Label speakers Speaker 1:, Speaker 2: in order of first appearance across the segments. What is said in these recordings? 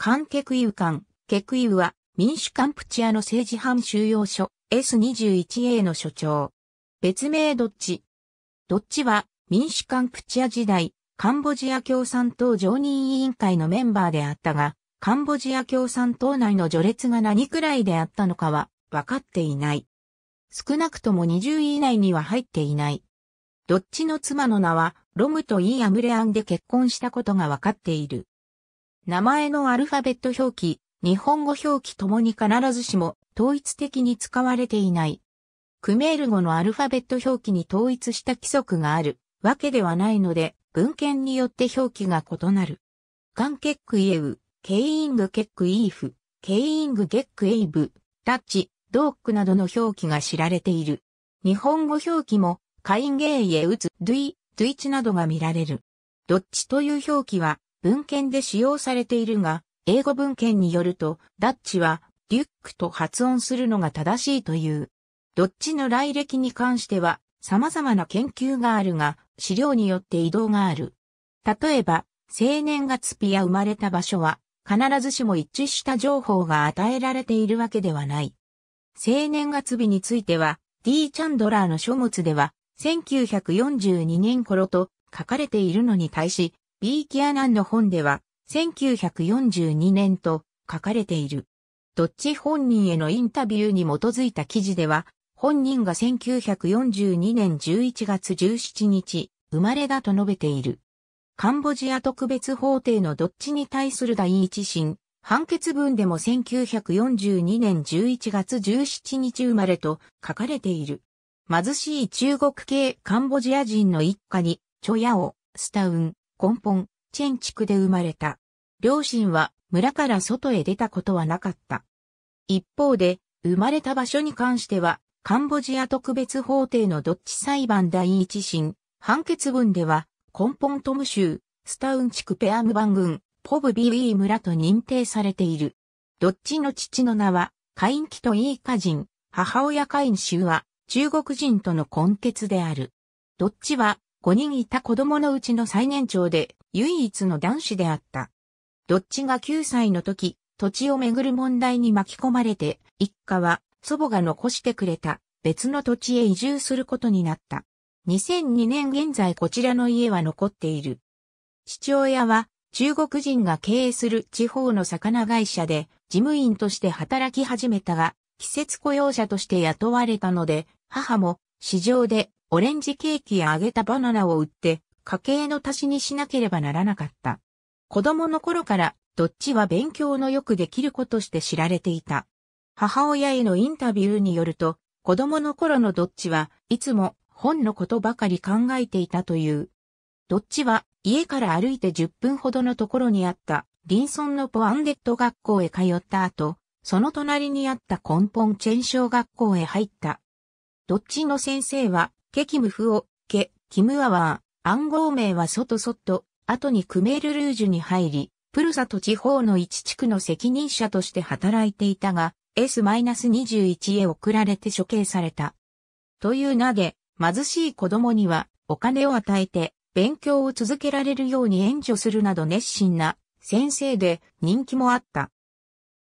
Speaker 1: カンケクイウカン、ケクイウは民主カンプチアの政治犯収容所 S21A の所長。別名どっちどっちは民主カンプチア時代、カンボジア共産党常任委員会のメンバーであったが、カンボジア共産党内の序列が何くらいであったのかは分かっていない。少なくとも20位以内には入っていない。どっちの妻の名はロムとイー・アムレアンで結婚したことが分かっている。名前のアルファベット表記、日本語表記ともに必ずしも統一的に使われていない。クメール語のアルファベット表記に統一した規則があるわけではないので、文献によって表記が異なる。ガンケックイエウ、ケイングケックイーフ、ケイングゲックエイブ、タッチ、ドークなどの表記が知られている。日本語表記も、カインゲイエウツ、ドゥイ、ドゥイチなどが見られる。どっちという表記は、文献で使用されているが、英語文献によると、ダッチは、リュックと発音するのが正しいという。どっちの来歴に関しては、様々な研究があるが、資料によって移動がある。例えば、青年月日や生まれた場所は、必ずしも一致した情報が与えられているわけではない。青年月日については、D. チャンドラーの書物では、1942年頃と書かれているのに対し、B キアナンの本では、1942年と書かれている。どっち本人へのインタビューに基づいた記事では、本人が1942年11月17日、生まれだと述べている。カンボジア特別法廷のどっちに対する第一審、判決文でも1942年11月17日生まれと書かれている。貧しい中国系カンボジア人の一家に、チョヤオ、スタウン、根本、チェン地区で生まれた。両親は村から外へ出たことはなかった。一方で、生まれた場所に関しては、カンボジア特別法廷のドッチ裁判第一審、判決文では、根本トム州、スタウン地区ペアムバン郡、ポブビウィー村と認定されている。ドッチの父の名は、カインキとイーカ人、母親カイン州は、中国人との根結である。ドッチは、5人いた子供のうちの最年長で唯一の男子であった。どっちが9歳の時、土地をめぐる問題に巻き込まれて、一家は祖母が残してくれた別の土地へ移住することになった。2002年現在こちらの家は残っている。父親は中国人が経営する地方の魚会社で事務員として働き始めたが、季節雇用者として雇われたので、母も市場でオレンジケーキや揚げたバナナを売って家計の足しにしなければならなかった。子供の頃からどっちは勉強のよくできることして知られていた。母親へのインタビューによると、子供の頃のどっちはいつも本のことばかり考えていたという。どっちは家から歩いて10分ほどのところにあったリンソンのポアンデット学校へ通った後、その隣にあったコンポンチェン小学校へ入った。どっちの先生はケキムフオ、ケ、キムアワー、暗号名はソトソット、後にクメールルージュに入り、プルサト地方の一地区の責任者として働いていたが、S-21 へ送られて処刑された。という名で、貧しい子供にはお金を与えて、勉強を続けられるように援助するなど熱心な先生で人気もあった。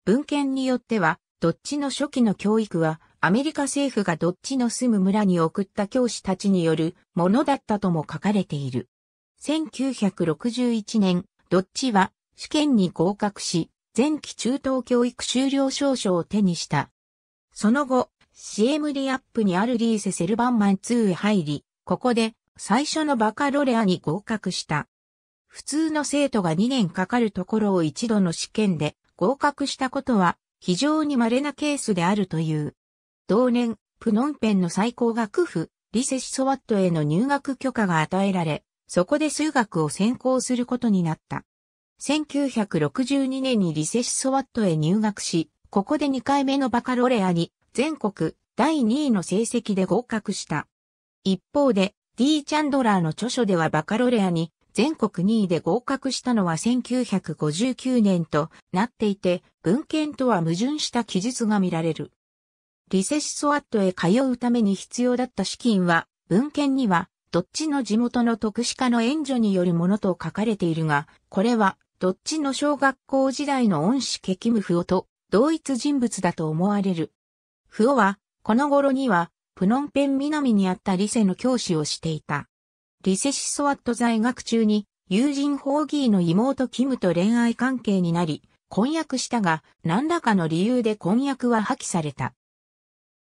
Speaker 1: 文献によっては、どっちの初期の教育はアメリカ政府がどっちの住む村に送った教師たちによるものだったとも書かれている。1961年、どっちは試験に合格し、前期中等教育修了証書を手にした。その後、CM リアップにあるリーセセルバンマン2へ入り、ここで最初のバカロレアに合格した。普通の生徒が2年かかるところを一度の試験で合格したことは非常に稀なケースであるという。同年、プノンペンの最高学府、リセシソワットへの入学許可が与えられ、そこで数学を専攻することになった。1962年にリセシソワットへ入学し、ここで2回目のバカロレアに全国第2位の成績で合格した。一方で、D・ チャンドラーの著書ではバカロレアに全国2位で合格したのは1959年となっていて、文献とは矛盾した記述が見られる。リセシソアットへ通うために必要だった資金は、文献には、どっちの地元の特殊化の援助によるものと書かれているが、これは、どっちの小学校時代の恩師ケキムフオと同一人物だと思われる。フオは、この頃には、プノンペン南にあったリセの教師をしていた。リセシソワット在学中に、友人ホーギーの妹キムと恋愛関係になり、婚約したが、何らかの理由で婚約は破棄された。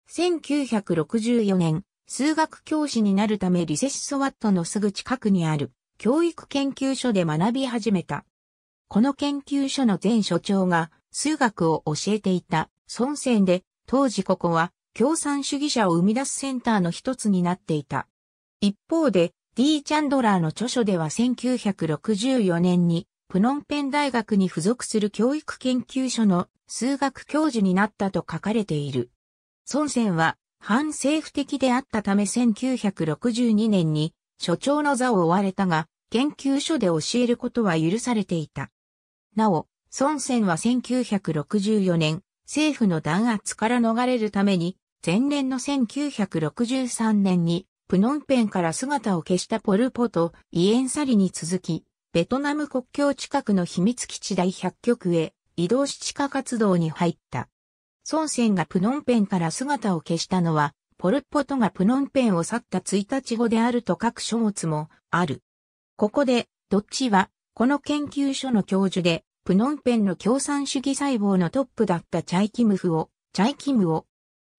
Speaker 1: 1964年、数学教師になるためリセシソワットのすぐ近くにある教育研究所で学び始めた。この研究所の前所長が数学を教えていた孫仙で、当時ここは共産主義者を生み出すセンターの一つになっていた。一方で、D・ チャンドラーの著書では1964年にプノンペン大学に付属する教育研究所の数学教授になったと書かれている。孫仙は反政府的であったため1962年に所長の座を追われたが、研究所で教えることは許されていた。なお、孫仙は1964年、政府の弾圧から逃れるために、前年の1963年に、プノンペンから姿を消したポルポとイエンサリに続き、ベトナム国境近くの秘密基地第100局へ移動し地下活動に入った。孫戦がプノンペンから姿を消したのは、ポルポトがプノンペンを去った1日後であると各書物もある。ここで、どっちは、この研究所の教授で、プノンペンの共産主義細胞のトップだったチャイキムフを、チャイキムを、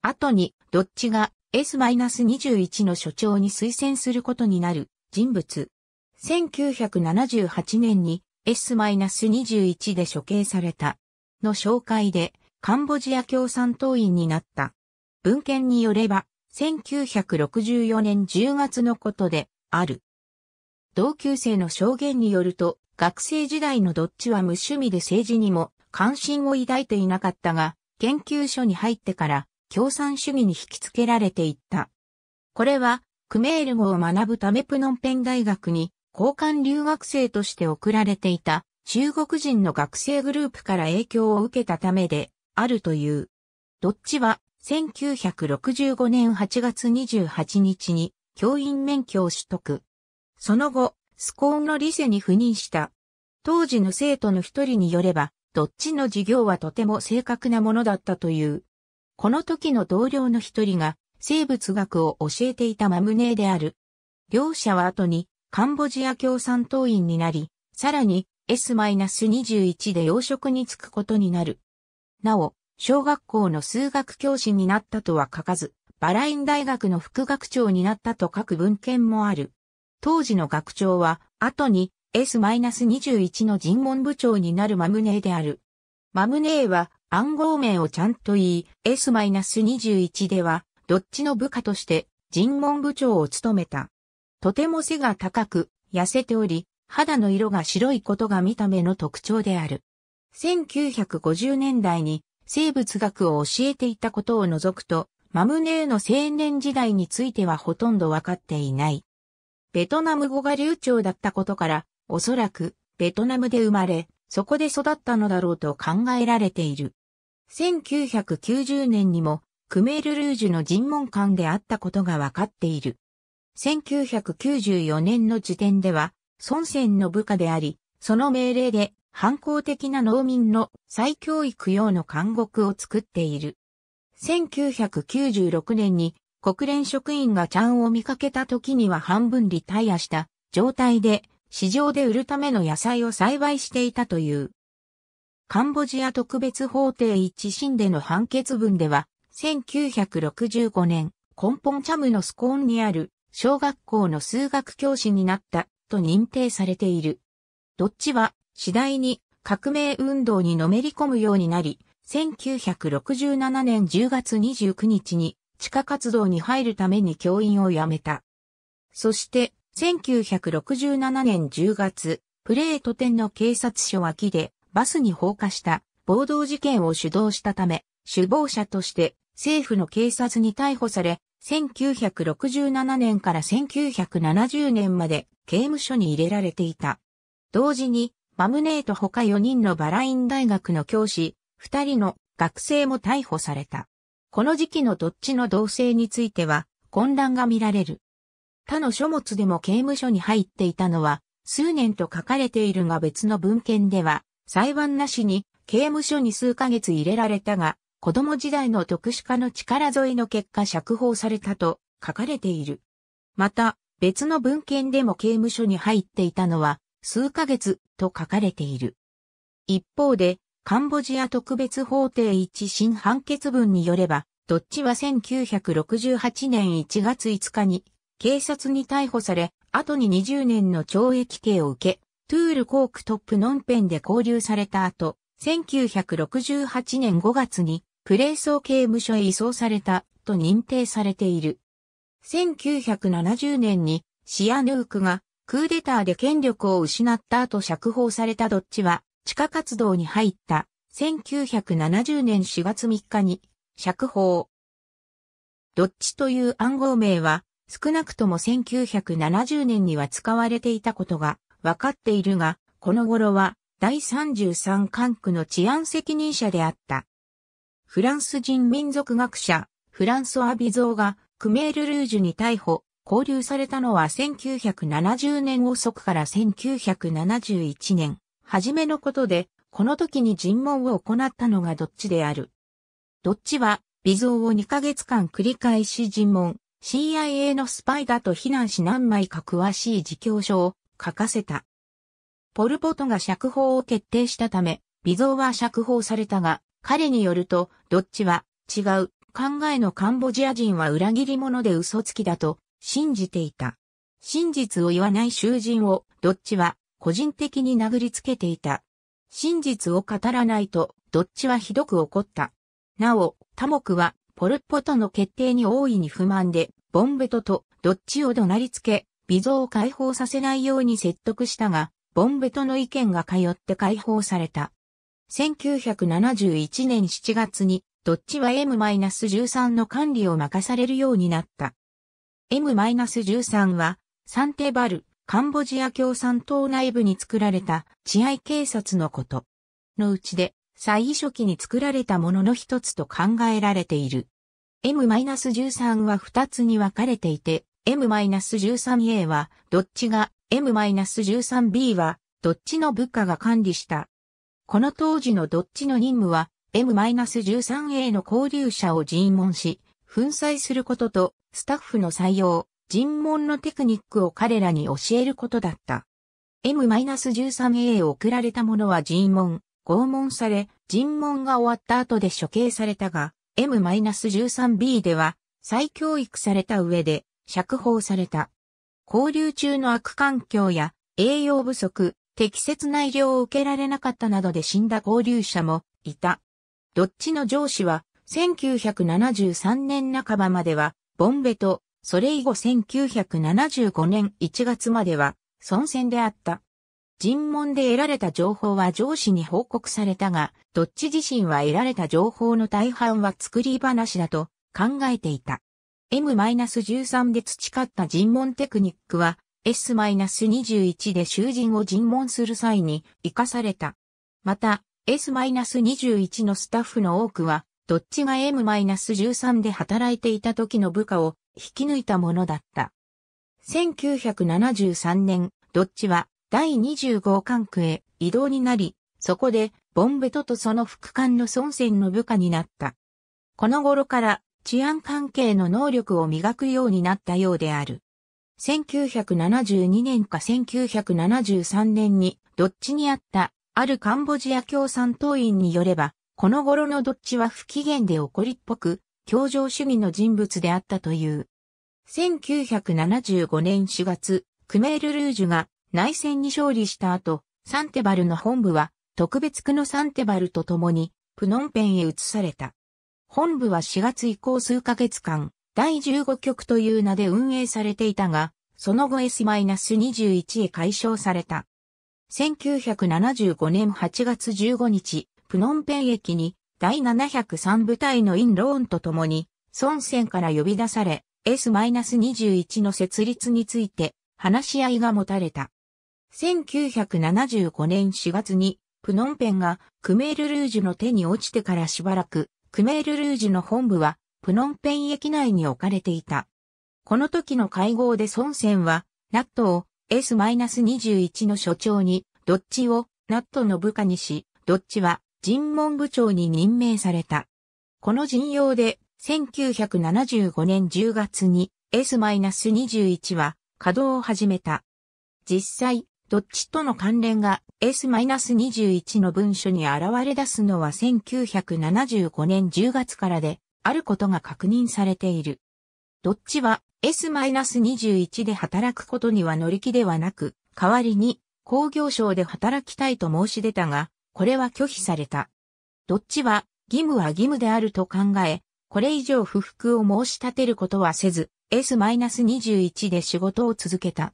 Speaker 1: 後に、どっちが S-21 の所長に推薦することになる人物。1978年に S-21 で処刑された。の紹介で、カンボジア共産党員になった。文献によれば、1964年10月のことで、ある。同級生の証言によると、学生時代のどっちは無趣味で政治にも関心を抱いていなかったが、研究所に入ってから共産主義に引きつけられていった。これは、クメール語を学ぶためプノンペン大学に交換留学生として送られていた中国人の学生グループから影響を受けたためであるという。どっちは1965年8月28日に教員免許を取得。その後、スコーンのリセに赴任した。当時の生徒の一人によれば、どっちの授業はとても正確なものだったという。この時の同僚の一人が、生物学を教えていたマムネーである。両者は後に、カンボジア共産党員になり、さらに S-21 で養殖に就くことになる。なお、小学校の数学教師になったとは書かず、バライン大学の副学長になったと書く文献もある。当時の学長は、後に S-21 の尋問部長になるマムネーである。マムネーは暗号名をちゃんと言い、S-21 では、どっちの部下として尋問部長を務めた。とても背が高く、痩せており、肌の色が白いことが見た目の特徴である。1950年代に生物学を教えていたことを除くと、マムネーの青年時代についてはほとんどわかっていない。ベトナム語が流暢だったことから、おそらくベトナムで生まれ、そこで育ったのだろうと考えられている。1990年にもクメールルージュの尋問官であったことがわかっている。1994年の時点では、孫仙の部下であり、その命令で反抗的な農民の再教育用の監獄を作っている。1996年に国連職員がチャンを見かけた時には半分リタイアした状態で市場で売るための野菜を栽培していたという。カンボジア特別法廷一審での判決文では1965年根本チャムのスコーンにある小学校の数学教師になったと認定されている。どっちは次第に革命運動にのめり込むようになり、1967年10月29日に地下活動に入るために教員を辞めた。そして、1967年10月、プレート店の警察署脇でバスに放火した暴動事件を主導したため、首謀者として政府の警察に逮捕され、1967年から1970年まで刑務所に入れられていた。同時にマムネート他4人のバライン大学の教師、2人の学生も逮捕された。この時期のどっちの同性については混乱が見られる。他の書物でも刑務所に入っていたのは数年と書かれているが別の文献では裁判なしに刑務所に数ヶ月入れられたが子供時代の特殊化の力添えの結果釈放されたと書かれている。また別の文献でも刑務所に入っていたのは数ヶ月と書かれている。一方で、カンボジア特別法廷一審判決文によれば、どっちは1968年1月5日に警察に逮捕され、後に20年の懲役刑を受け、トゥールコークトップノンペンで交流された後、1968年5月にプレイソー刑務所へ移送されたと認定されている。1970年にシアヌークがクーデターで権力を失った後釈放されたドッチは、地下活動に入った1970年4月3日に釈放。ドッチという暗号名は少なくとも1970年には使われていたことが分かっているが、この頃は第33管区の治安責任者であった。フランス人民族学者、フランソア・ビゾーがクメール・ルージュに逮捕、交流されたのは1970年遅くから1971年、初めのことで、この時に尋問を行ったのがどっちである。どっちは、微増を2ヶ月間繰り返し尋問、CIA のスパイだと非難し何枚か詳しい自供書を書かせた。ポルポトが釈放を決定したため、微増は釈放されたが、彼によると、どっちは、違う、考えのカンボジア人は裏切り者で嘘つきだと、信じていた。真実を言わない囚人を、どっちは、個人的に殴りつけていた。真実を語らないと、どっちはひどく怒った。なお、タモクは、ポルポとの決定に大いに不満で、ボンベトと、どっちを怒鳴りつけ、微増を解放させないように説得したが、ボンベトの意見が通って解放された。1971年7月に、どっちは M-13 の管理を任されるようになった。M-13 は、サンテバル、カンボジア共産党内部に作られた治安警察のこと。のうちで、最初期に作られたものの一つと考えられている。M-13 は二つに分かれていて、M-13A は、どっちが、M-13B は、どっちの部下が管理した。この当時のどっちの任務は、M-13A の交流者を尋問し、粉砕することと、スタッフの採用、尋問のテクニックを彼らに教えることだった。M-13A 送られた者は尋問、拷問され、尋問が終わった後で処刑されたが、M-13B では再教育された上で釈放された。交流中の悪環境や栄養不足、適切な医療を受けられなかったなどで死んだ交流者もいた。どっちの上司は1973年半ばまではボンベと、それ以後1975年1月までは、孫戦であった。尋問で得られた情報は上司に報告されたが、どっち自身は得られた情報の大半は作り話だと考えていた。M-13 で培った尋問テクニックは、S-21 で囚人を尋問する際に活かされた。また、S-21 のスタッフの多くは、どっちが M-13 で働いていた時の部下を引き抜いたものだった。1973年、どっちは第25管区へ移動になり、そこでボンベトとその副官の孫戦の部下になった。この頃から治安関係の能力を磨くようになったようである。1972年か1973年にどっちにあったあるカンボジア共産党員によれば、この頃のどっちは不機嫌で怒りっぽく、協情主義の人物であったという。1975年4月、クメール・ルージュが内戦に勝利した後、サンテバルの本部は特別区のサンテバルと共にプノンペンへ移された。本部は4月以降数ヶ月間、第15局という名で運営されていたが、その後 S-21 へ解消された。1975年8月15日、プノンペン駅に第703部隊のインローンと共に、孫戦から呼び出され、S-21 の設立について話し合いが持たれた。1975年4月に、プノンペンがクメールルージュの手に落ちてからしばらく、クメールルージュの本部は、プノンペン駅内に置かれていた。この時の会合で孫戦は、ナットを S-21 の所長に、どっちをナットの部下にし、どっちは尋問部長に任命された。この陣容で、1975年10月に S-21 は稼働を始めた。実際、どっちとの関連が S-21 の文書に現れ出すのは1975年10月からで、あることが確認されている。どっちは S-21 で働くことには乗り気ではなく、代わりに工業省で働きたいと申し出たが、これは拒否された。どっちは、義務は義務であると考え、これ以上不服を申し立てることはせず、S-21 で仕事を続けた。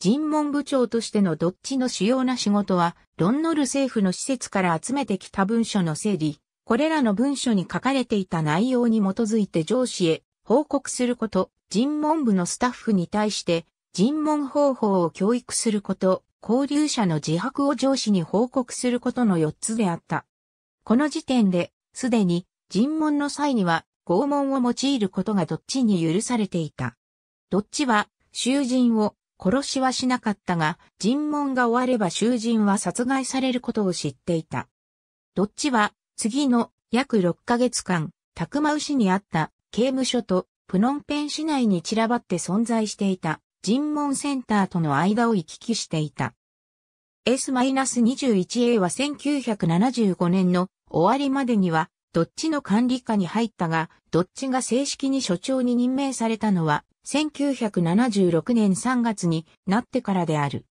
Speaker 1: 尋問部長としてのどっちの主要な仕事は、ロンノル政府の施設から集めてきた文書の整理、これらの文書に書かれていた内容に基づいて上司へ報告すること、尋問部のスタッフに対して尋問方法を教育すること、交流者の自白を上司に報告することの4つであった。この時点で、すでに、尋問の際には、拷問を用いることがどっちに許されていた。どっちは、囚人を殺しはしなかったが、尋問が終われば囚人は殺害されることを知っていた。どっちは、次の約6ヶ月間、タク牛にあった刑務所とプノンペン市内に散らばって存在していた。尋問センターとの間を行き来していた。S-21A は1975年の終わりまでには、どっちの管理下に入ったが、どっちが正式に所長に任命されたのは、1976年3月になってからである。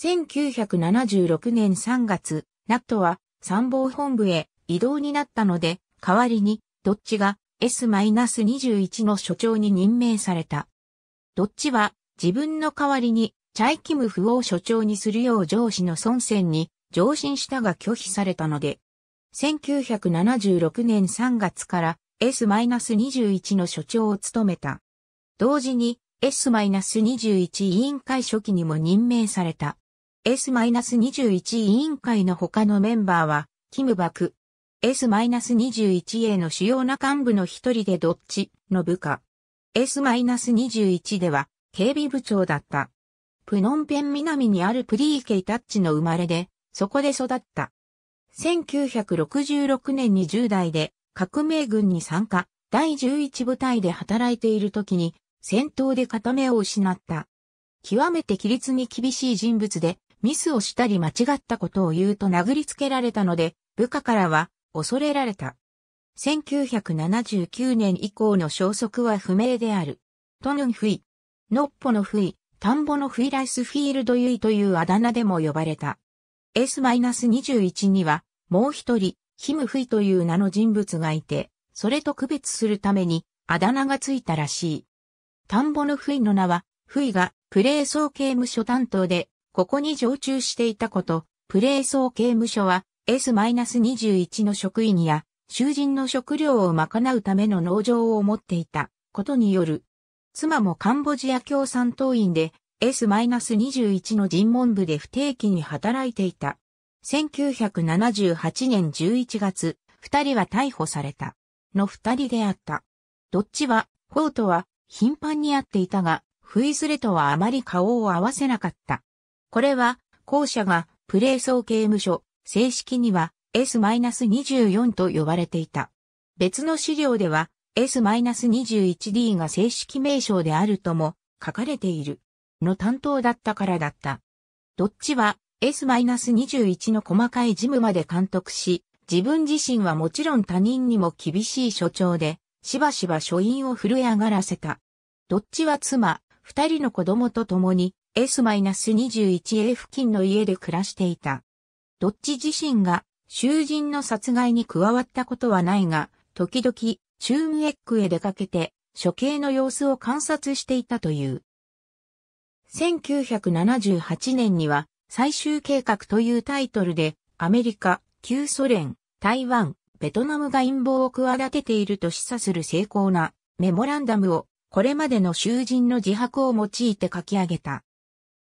Speaker 1: 1976年3月、n a t は参謀本部へ移動になったので、代わりに、どっちが S-21 の所長に任命された。どっちは自分の代わりにチャイキムフを所長にするよう上司の孫戦に上申したが拒否されたので、1976年3月から S-21 の所長を務めた。同時に S-21 委員会初期にも任命された。S-21 委員会の他のメンバーは、キムバク。S-21A の主要な幹部の一人でどっちの部下。S-21 では、警備部長だった。プノンペン南にあるプリーケイタッチの生まれで、そこで育った。1966年に10代で革命軍に参加、第11部隊で働いている時に戦闘で片目を失った。極めて規律に厳しい人物で、ミスをしたり間違ったことを言うと殴りつけられたので、部下からは恐れられた。1979年以降の消息は不明である。トヌンフイ。のっぽのふい、田んぼのふいライスフィールドユイというあだ名でも呼ばれた。S-21 には、もう一人、ヒムフイという名の人物がいて、それと区別するために、あだ名がついたらしい。田んぼのふいの名は、ふいが、プレイ総刑務所担当で、ここに常駐していたこと、プレイ総刑務所は、S-21 の職員や、囚人の食料を賄うための農場を持っていたことによる妻もカンボジア共産党員で S-21 の尋問部で不定期に働いていた。1978年11月、二人は逮捕された。の二人であった。どっちは、フォートは頻繁に会っていたが、フイズレとはあまり顔を合わせなかった。これは、後者がプレイ総刑務所、正式には S-24 と呼ばれていた。別の資料では、S-21D が正式名称であるとも書かれているの担当だったからだった。どっちは S-21 の細かい事務まで監督し、自分自身はもちろん他人にも厳しい所長で、しばしば書院を震え上がらせた。どっちは妻、二人の子供と共に S-21A 付近の家で暮らしていた。どっち自身が囚人の殺害に加わったことはないが、時々チューンエックへ出かけて、処刑の様子を観察していたという。1978年には、最終計画というタイトルで、アメリカ、旧ソ連、台湾、ベトナムが陰謀を企てていると示唆する精巧なメモランダムをこれまでの囚人の自白を用いて書き上げた。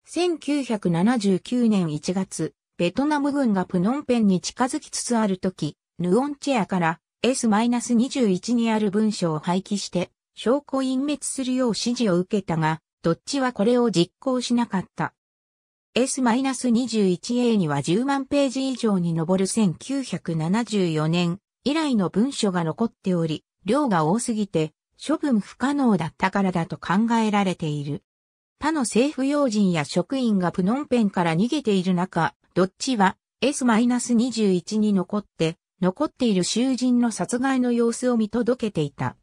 Speaker 1: 1979年1月、ベトナム軍がプノンペンに近づきつつある時、ヌオンチェアから S-21 にある文書を廃棄して、証拠隠滅するよう指示を受けたが、ドッちはこれを実行しなかった。S-21A には10万ページ以上に上る1974年以来の文書が残っており、量が多すぎて処分不可能だったからだと考えられている。他の政府要人や職員がプノンペンから逃げている中、ドッちは S-21 に残って残っている囚人の殺害の様子を見届けていた。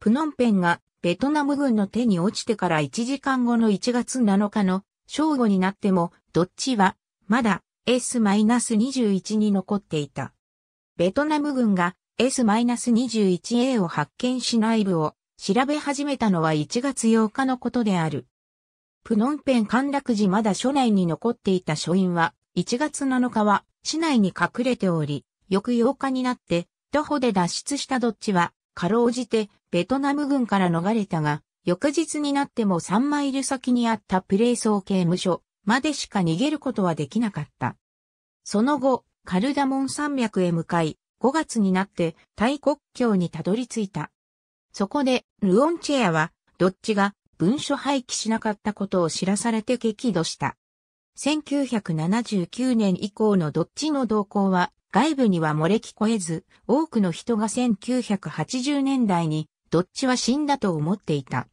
Speaker 1: プノンペンがベトナム軍の手に落ちてから1時間後の1月7日の正午になっても、どっちは、まだ S-21 に残っていた。ベトナム軍が S-21A を発見し内部を調べ始めたのは1月8日のことである。プノンペン陥落時まだ署内に残っていた書院は、1月7日は市内に隠れており、翌8日になって、徒歩で脱出したドッチは、かろうじて、ベトナム軍から逃れたが、翌日になっても3マイル先にあったプレイソ刑務所までしか逃げることはできなかった。その後、カルダモン山脈へ向かい、5月になってタイ国境にたどり着いた。そこで、ルオンチェアは、ドッチが文書廃棄しなかったことを知らされて激怒した。1979年以降のドッチの動向は、外部には漏れ聞こえず、多くの人が1980年代にどっちは死んだと思っていた。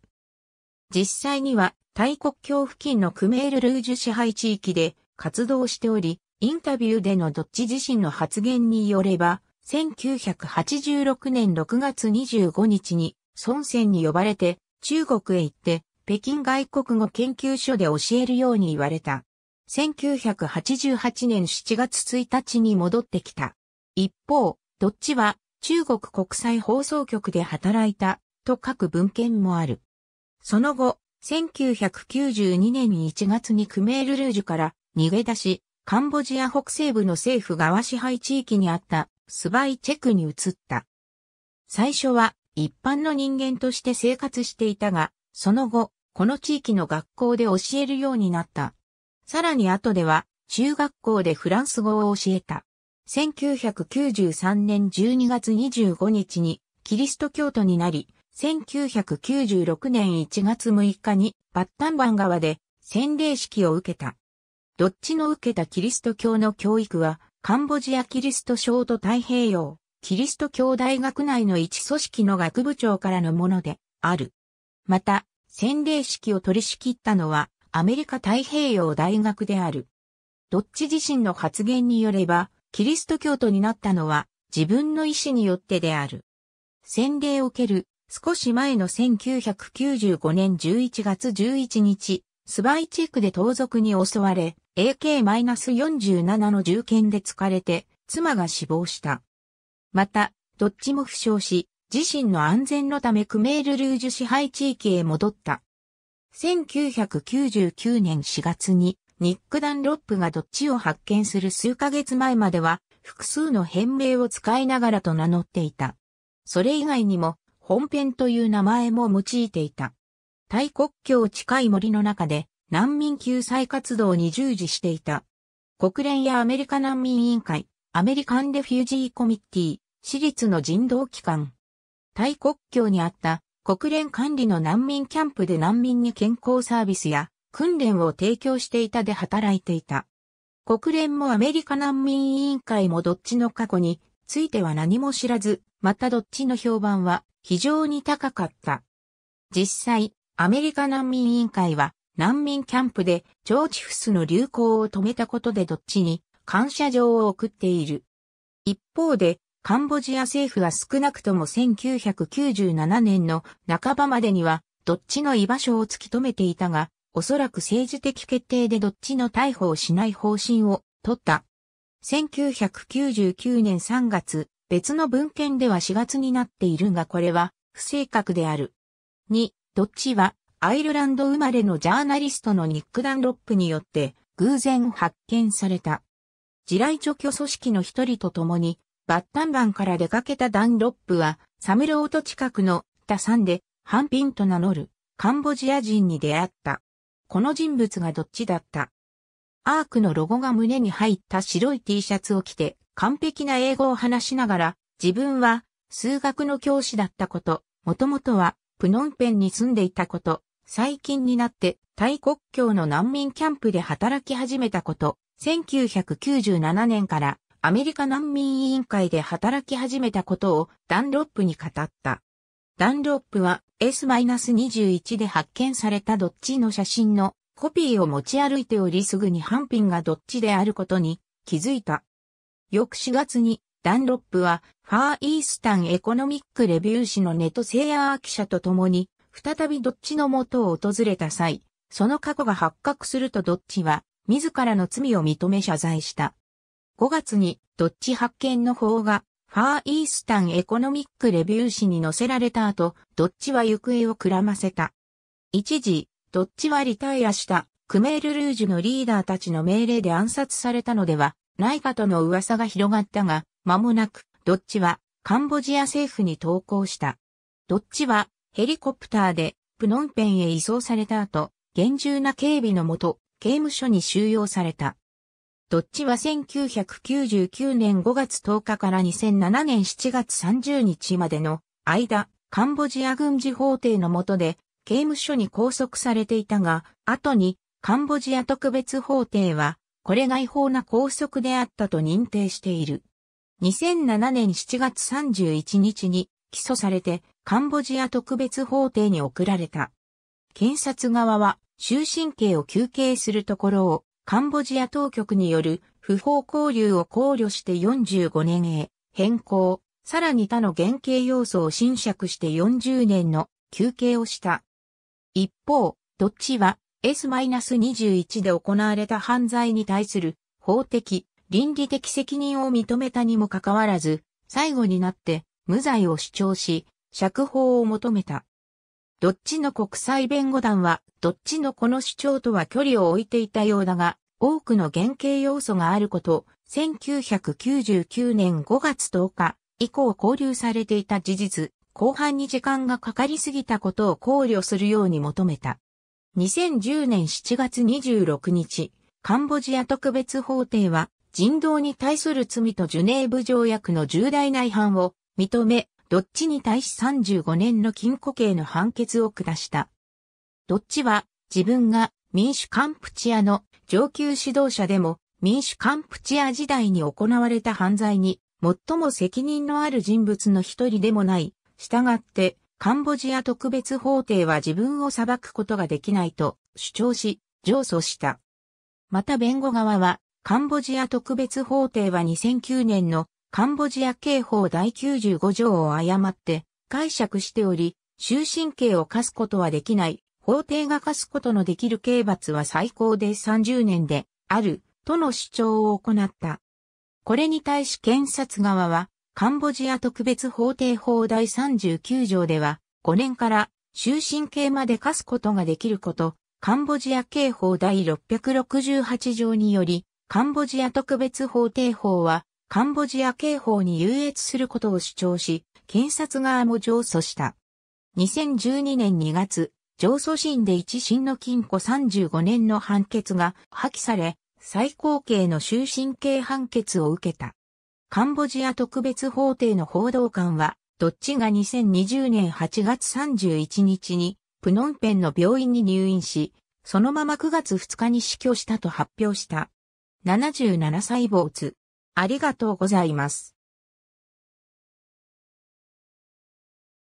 Speaker 1: 実際には大国境付近のクメールルージュ支配地域で活動しており、インタビューでのどっち自身の発言によれば、1986年6月25日に孫仙に呼ばれて中国へ行って北京外国語研究所で教えるように言われた。1988年7月1日に戻ってきた。一方、どっちは中国国際放送局で働いたと書く文献もある。その後、1992年1月にクメールルージュから逃げ出し、カンボジア北西部の政府側支配地域にあったスバイチェクに移った。最初は一般の人間として生活していたが、その後、この地域の学校で教えるようになった。さらに後では、中学校でフランス語を教えた。1993年12月25日にキリスト教徒になり、1996年1月6日にバッタンバン川で洗礼式を受けた。どっちの受けたキリスト教の教育は、カンボジアキリスト省と太平洋、キリスト教大学内の一組織の学部長からのものである。また、洗礼式を取り仕切ったのは、アメリカ太平洋大学である。どっち自身の発言によれば、キリスト教徒になったのは自分の意思によってである。洗礼を受ける少し前の1995年11月11日、スバイ地区で盗賊に襲われ、AK-47 の銃剣で疲れて、妻が死亡した。また、どっちも負傷し、自身の安全のためクメールルージュ支配地域へ戻った。1999年4月にニック・ダンロップがどっちを発見する数ヶ月前までは複数の変名を使いながらと名乗っていた。それ以外にも本編という名前も用いていた。大国境近い森の中で難民救済活動に従事していた。国連やアメリカ難民委員会、アメリカン・レフュージー・コミッティ、私立の人道機関。大国境にあった国連管理の難民キャンプで難民に健康サービスや訓練を提供していたで働いていた。国連もアメリカ難民委員会もどっちの過去については何も知らず、またどっちの評判は非常に高かった。実際、アメリカ難民委員会は難民キャンプでチョーチフスの流行を止めたことでどっちに感謝状を送っている。一方で、カンボジア政府は少なくとも1997年の半ばまでには、どっちの居場所を突き止めていたが、おそらく政治的決定でどっちの逮捕をしない方針を取った。1999年3月、別の文献では4月になっているがこれは不正確である。2、どっちはアイルランド生まれのジャーナリストのニック・ダンロップによって偶然発見された。地雷除去組織の一人と共にバッタンバンから出かけたダンロップは、サムロート近くのダサンで、ハンピンと名乗る、カンボジア人に出会った。この人物がどっちだったアークのロゴが胸に入った白い T シャツを着て、完璧な英語を話しながら、自分は数学の教師だったこと、もともとはプノンペンに住んでいたこと、最近になってタイ国境の難民キャンプで働き始めたこと、1997年からアメリカ難民委員会で働き始めたことをダンロップに語った。ダンロップは S-21 で発見されたどっちの写真のコピーを持ち歩いておりすぐにハンピンがどっちであることに気づいた。翌4月にダンロップはファーイースタンエコノミックレビュー誌のネトセイヤー記者と共に再びどっちの元を訪れた際、その過去が発覚するとどっちは自らの罪を認め謝罪した。5月にドッジ発見の方がファーイースタンエコノミックレビュー誌に載せられた後、ドッジは行方をくらませた。一時、ドッジはリタイアした、クメール・ルージュのリーダーたちの命令で暗殺されたのでは、ないかとの噂が広がったが、間もなく、ドッジは、カンボジア政府に投降した。ドッジは、ヘリコプターで、プノンペンへ移送された後、厳重な警備のもと、刑務所に収容された。どっちは1999年5月10日から2007年7月30日までの間、カンボジア軍事法廷の下で刑務所に拘束されていたが、後にカンボジア特別法廷は、これが違法な拘束であったと認定している。2007年7月31日に起訴されてカンボジア特別法廷に送られた。検察側は終身刑を求刑するところをカンボジア当局による不法交流を考慮して45年へ変更、さらに他の原型要素を侵借して40年の休憩をした。一方、どっちは S-21 で行われた犯罪に対する法的、倫理的責任を認めたにもかかわらず、最後になって無罪を主張し、釈放を求めた。どっちの国際弁護団は、どっちのこの主張とは距離を置いていたようだが、多くの原型要素があること、1999年5月10日以降交流されていた事実、後半に時間がかかりすぎたことを考慮するように求めた。2010年7月26日、カンボジア特別法廷は人道に対する罪とジュネーブ条約の重大な違反を認め、どっちに対し35年の禁錮刑の判決を下した。どっちは自分が民主カンプチアの上級指導者でも民主カンプチア時代に行われた犯罪に最も責任のある人物の一人でもない。従って、カンボジア特別法廷は自分を裁くことができないと主張し、上訴した。また弁護側は、カンボジア特別法廷は2009年のカンボジア刑法第95条を誤って解釈しており、終身刑を課すことはできない、法廷が課すことのできる刑罰は最高で30年である、との主張を行った。これに対し検察側は、カンボジア特別法廷法第39条では、5年から終身刑まで課すことができること、カンボジア刑法第668条により、カンボジア特別法廷法は、カンボジア刑法に優越することを主張し、検察側も上訴した。2012年2月、上訴審で一審の禁錮35年の判決が破棄され、最高刑の終身刑判決を受けた。カンボジア特別法廷の報道官は、どっちが2020年8月31日に、プノンペンの病院に入院し、そのまま9月2日に死去したと発表した。77歳坊主。ありがとうございます。